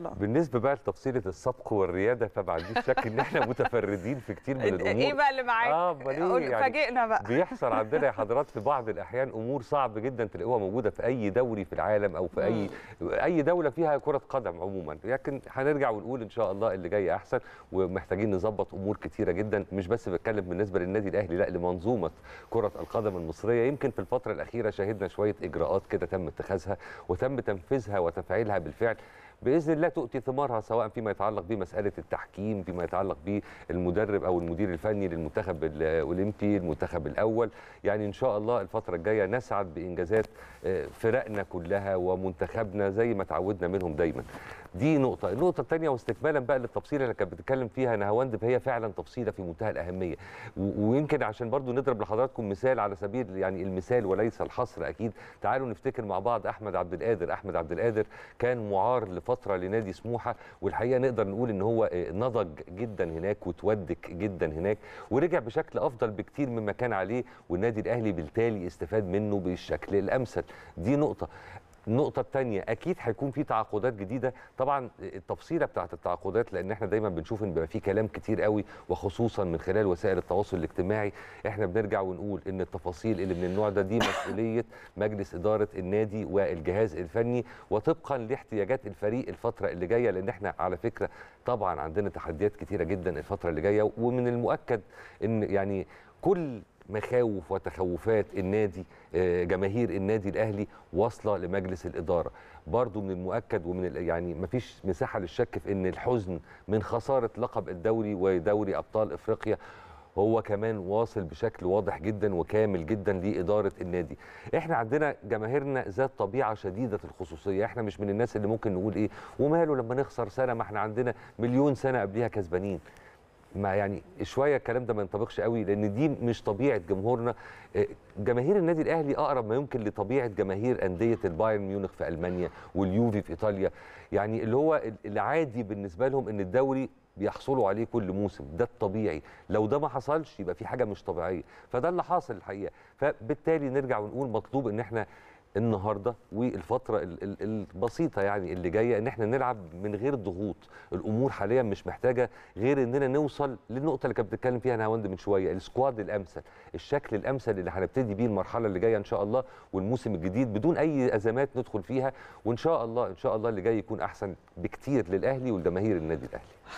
الله بالنسبه بقى لتفصيله السبق والرياده فما عنديش شك ان احنا متفردين في كتير من إيه إيه الامور ايه بقى اللي معاك؟ اه إيه؟ يعني فاجئنا بقى بيحصل عندنا يا حضرات في بعض الاحيان امور صعب جدا تلاقوها موجوده في اي دوري في العالم او في اي اي دوله فيها كره قدم عموما لكن هنرجع ونقول ان شاء الله اللي جاي احسن ومحتاجين نظبط امور كتيره جدا مش بس بتكلم بالنسبه للنادي الاهلي لا لمنظومه كره القدم المصريه يمكن في الفتره الاخيره شهدنا شويه اجراءات كده تم اتخاذها وتم تنفيذها وتفعيلها بالفعل باذن الله تؤتي ثمارها سواء فيما يتعلق بمساله التحكيم فيما يتعلق بالمدرب او المدير الفني للمنتخب الاولمبي المنتخب الاول يعني ان شاء الله الفتره الجايه نسعد بانجازات آه، فرقنا كلها ومنتخبنا زي ما تعودنا منهم دايما دي نقطه النقطه الثانيه واستكمالا بقى للتفصيله اللي كانت بتتكلم فيها نهاوند فهي فعلا تفصيله في منتهى الاهميه ويمكن عشان برضو نضرب لحضراتكم مثال على سبيل يعني المثال وليس الحصر اكيد تعالوا نفتكر مع بعض احمد عبد القادر احمد عبد القادر كان معار لف فتره لنادي سموحه والحقيقه نقدر نقول ان هو آه، نضج جدا هناك وتودك جدا هناك ورجع بشكل افضل بكتير مما كان عليه والنادي الاهلي بالتالي استفاد منه بالشكل الامثل دي نقطه النقطة الثانية أكيد هيكون في تعاقدات جديدة طبعا التفصيلة بتاعة التعاقدات لأن احنا دايما بنشوف إن بيبقى في كلام كتير قوي وخصوصا من خلال وسائل التواصل الاجتماعي احنا بنرجع ونقول إن التفاصيل اللي من النوع ده دي مسؤولية مجلس إدارة النادي والجهاز الفني وطبقا لاحتياجات الفريق الفترة اللي جاية لأن احنا على فكرة طبعا عندنا تحديات كتيرة جدا الفترة اللي جاية ومن المؤكد إن يعني كل مخاوف وتخوفات النادي آه، جماهير النادي الاهلي واصله لمجلس الاداره برضو من المؤكد ومن يعني ما فيش مساحه للشك في ان الحزن من خساره لقب الدوري ودوري ابطال افريقيا هو كمان واصل بشكل واضح جدا وكامل جدا لاداره النادي احنا عندنا جماهيرنا ذات طبيعه شديده الخصوصيه احنا مش من الناس اللي ممكن نقول ايه وماله لما نخسر سنه ما احنا عندنا مليون سنه قبلها كسبانين ما يعني شويه الكلام ده ما ينطبقش قوي لان دي مش طبيعه جمهورنا آه، جماهير النادي الاهلي اقرب ما يمكن لطبيعه جماهير انديه البايرن ميونخ في المانيا واليوفي في ايطاليا يعني اللي هو العادي بالنسبه لهم ان الدوري بيحصلوا عليه كل موسم ده الطبيعي لو ده ما حصلش يبقى في حاجه مش طبيعيه فده اللي حاصل الحقيقه فبالتالي نرجع ونقول مطلوب ان احنا النهارده والفتره البسيطه يعني اللي جايه ان احنا نلعب من غير ضغوط الامور حاليا مش محتاجه غير اننا نوصل للنقطه اللي كانت بتتكلم فيها نهاوند من شويه السكواد الامثل الشكل الامثل اللي هنبتدي بيه المرحله اللي جايه ان شاء الله والموسم الجديد بدون اي ازمات ندخل فيها وان شاء الله ان شاء الله اللي جاي يكون احسن بكتير للاهلي ولجماهير النادي الاهلي